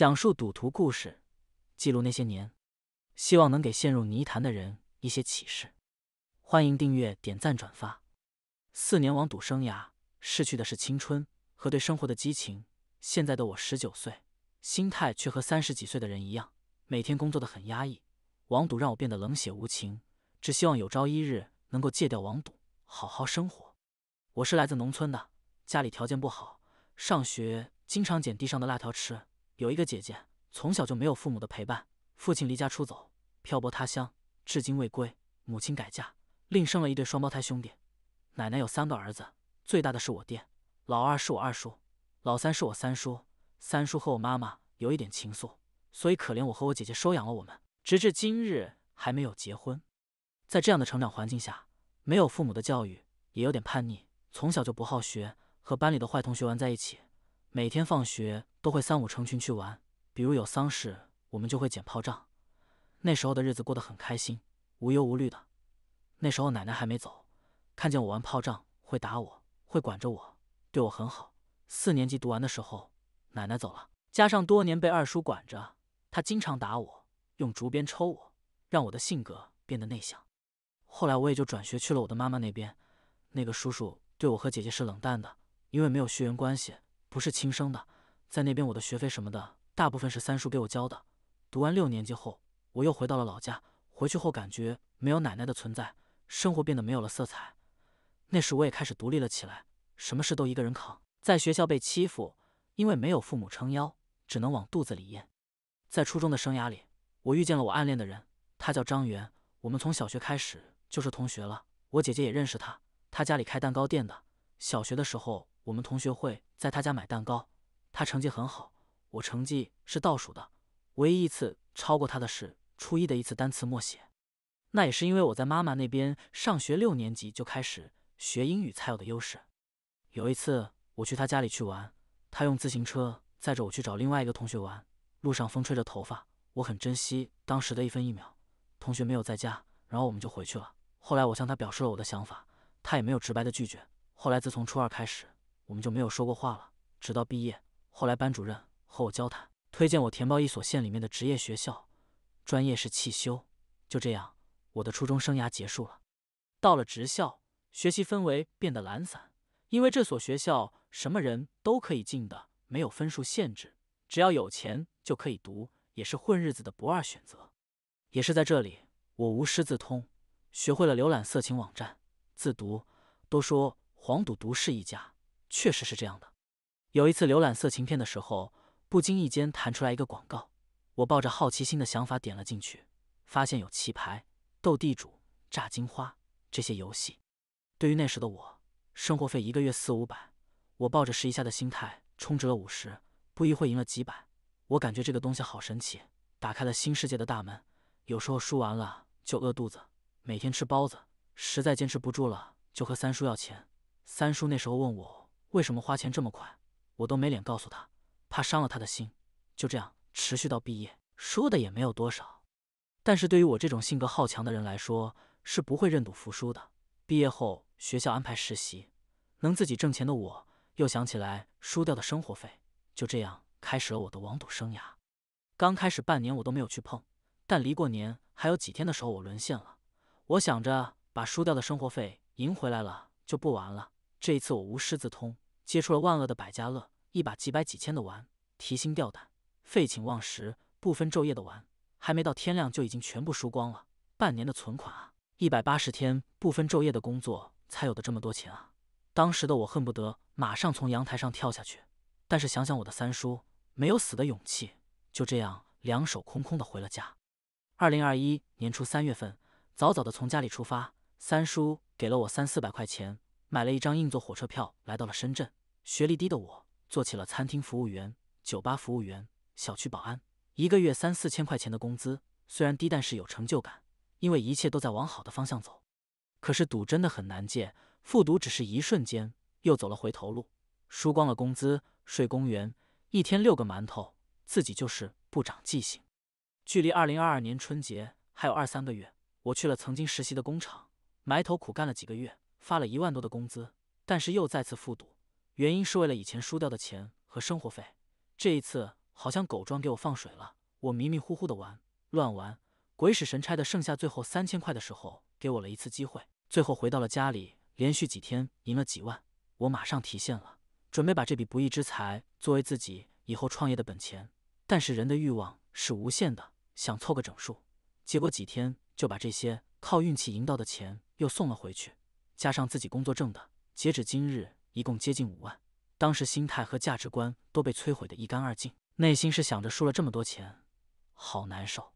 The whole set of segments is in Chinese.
讲述赌徒故事，记录那些年，希望能给陷入泥潭的人一些启示。欢迎订阅、点赞、转发。四年网赌生涯，逝去的是青春和对生活的激情。现在的我十九岁，心态却和三十几岁的人一样，每天工作的很压抑。网赌让我变得冷血无情，只希望有朝一日能够戒掉网赌，好好生活。我是来自农村的，家里条件不好，上学经常捡地上的辣条吃。有一个姐姐，从小就没有父母的陪伴，父亲离家出走，漂泊他乡，至今未归；母亲改嫁，另生了一对双胞胎兄弟。奶奶有三个儿子，最大的是我爹，老二是我二叔，老三是我三叔。三叔和我妈妈有一点情愫，所以可怜我和我姐姐，收养了我们，直至今日还没有结婚。在这样的成长环境下，没有父母的教育，也有点叛逆，从小就不好学，和班里的坏同学玩在一起。每天放学都会三五成群去玩，比如有丧事，我们就会捡炮仗。那时候的日子过得很开心，无忧无虑的。那时候奶奶还没走，看见我玩炮仗会打我，会管着我，对我很好。四年级读完的时候，奶奶走了，加上多年被二叔管着，他经常打我，用竹鞭抽我，让我的性格变得内向。后来我也就转学去了我的妈妈那边。那个叔叔对我和姐姐是冷淡的，因为没有血缘关系。不是亲生的，在那边我的学费什么的，大部分是三叔给我交的。读完六年级后，我又回到了老家。回去后感觉没有奶奶的存在，生活变得没有了色彩。那时我也开始独立了起来，什么事都一个人扛。在学校被欺负，因为没有父母撑腰，只能往肚子里咽。在初中的生涯里，我遇见了我暗恋的人，他叫张元。我们从小学开始就是同学了，我姐姐也认识他。他家里开蛋糕店的。小学的时候。我们同学会在他家买蛋糕。他成绩很好，我成绩是倒数的。唯一一次超过他的，是初一的一次单词默写。那也是因为我在妈妈那边上学，六年级就开始学英语才有的优势。有一次我去他家里去玩，他用自行车载着我去找另外一个同学玩。路上风吹着头发，我很珍惜当时的一分一秒。同学没有在家，然后我们就回去了。后来我向他表示了我的想法，他也没有直白的拒绝。后来自从初二开始。我们就没有说过话了，直到毕业。后来班主任和我交谈，推荐我填报一所县里面的职业学校，专业是汽修。就这样，我的初中生涯结束了。到了职校，学习氛围变得懒散，因为这所学校什么人都可以进的，没有分数限制，只要有钱就可以读，也是混日子的不二选择。也是在这里，我无师自通，学会了浏览色情网站、自读。都说黄赌毒是一家。确实是这样的。有一次浏览色情片的时候，不经意间弹出来一个广告，我抱着好奇心的想法点了进去，发现有棋牌、斗地主、炸金花这些游戏。对于那时的我，生活费一个月四五百，我抱着试一下的心态充值了五十，不一会赢了几百，我感觉这个东西好神奇，打开了新世界的大门。有时候输完了就饿肚子，每天吃包子，实在坚持不住了就和三叔要钱。三叔那时候问我。为什么花钱这么快？我都没脸告诉他，怕伤了他的心。就这样持续到毕业，输的也没有多少。但是，对于我这种性格好强的人来说，是不会认赌服输的。毕业后，学校安排实习，能自己挣钱的我，又想起来输掉的生活费，就这样开始了我的网赌生涯。刚开始半年我都没有去碰，但离过年还有几天的时候，我沦陷了。我想着把输掉的生活费赢回来了就不玩了。这一次我无师自通。接触了万恶的百家乐，一把几百几千的玩，提心吊胆，废寝忘食，不分昼夜的玩，还没到天亮就已经全部输光了半年的存款啊！一百八十天不分昼夜的工作才有的这么多钱啊！当时的我恨不得马上从阳台上跳下去，但是想想我的三叔没有死的勇气，就这样两手空空的回了家。二零二一年初三月份，早早的从家里出发，三叔给了我三四百块钱，买了一张硬座火车票，来到了深圳。学历低的我做起了餐厅服务员、酒吧服务员、小区保安，一个月三四千块钱的工资，虽然低，但是有成就感，因为一切都在往好的方向走。可是赌真的很难戒，复赌只是一瞬间，又走了回头路，输光了工资，睡公园，一天六个馒头，自己就是不长记性。距离二零二二年春节还有二三个月，我去了曾经实习的工厂，埋头苦干了几个月，发了一万多的工资，但是又再次复赌。原因是为了以前输掉的钱和生活费。这一次好像狗庄给我放水了，我迷迷糊糊的玩，乱玩，鬼使神差的剩下最后三千块的时候，给我了一次机会。最后回到了家里，连续几天赢了几万，我马上提现了，准备把这笔不义之财作为自己以后创业的本钱。但是人的欲望是无限的，想凑个整数，结果几天就把这些靠运气赢到的钱又送了回去，加上自己工作挣的，截止今日。一共接近五万，当时心态和价值观都被摧毁的一干二净，内心是想着输了这么多钱，好难受。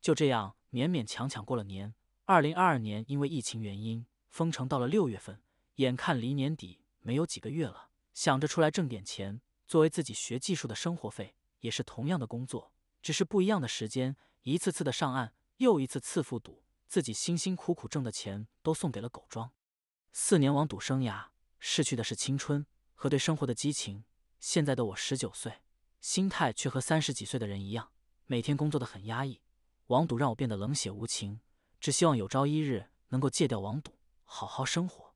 就这样勉勉强强过了年。二零二二年因为疫情原因封城，到了六月份，眼看离年底没有几个月了，想着出来挣点钱，作为自己学技术的生活费，也是同样的工作，只是不一样的时间。一次次的上岸，又一次次复赌，自己辛辛苦苦挣的钱都送给了狗庄。四年网赌生涯。逝去的是青春和对生活的激情。现在的我十九岁，心态却和三十几岁的人一样，每天工作得很压抑。网赌让我变得冷血无情，只希望有朝一日能够戒掉网赌，好好生活。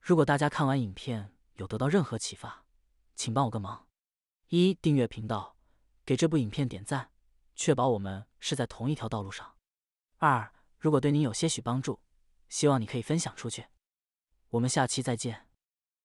如果大家看完影片有得到任何启发，请帮我个忙：一、订阅频道，给这部影片点赞，确保我们是在同一条道路上；二、如果对你有些许帮助，希望你可以分享出去。我们下期再见。